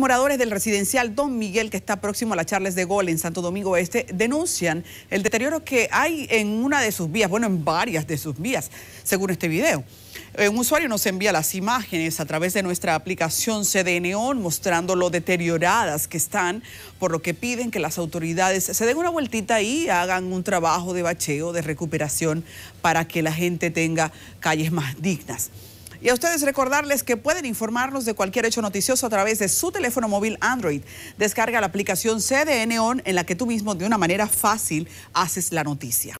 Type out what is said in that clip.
Moradores del residencial Don Miguel, que está próximo a la Charles de Gaulle en Santo Domingo Este, denuncian el deterioro que hay en una de sus vías, bueno, en varias de sus vías, según este video. Un usuario nos envía las imágenes a través de nuestra aplicación CDNON mostrando lo deterioradas que están, por lo que piden que las autoridades se den una vueltita y hagan un trabajo de bacheo, de recuperación, para que la gente tenga calles más dignas. Y a ustedes recordarles que pueden informarnos de cualquier hecho noticioso a través de su teléfono móvil Android. Descarga la aplicación CDN On en la que tú mismo de una manera fácil haces la noticia.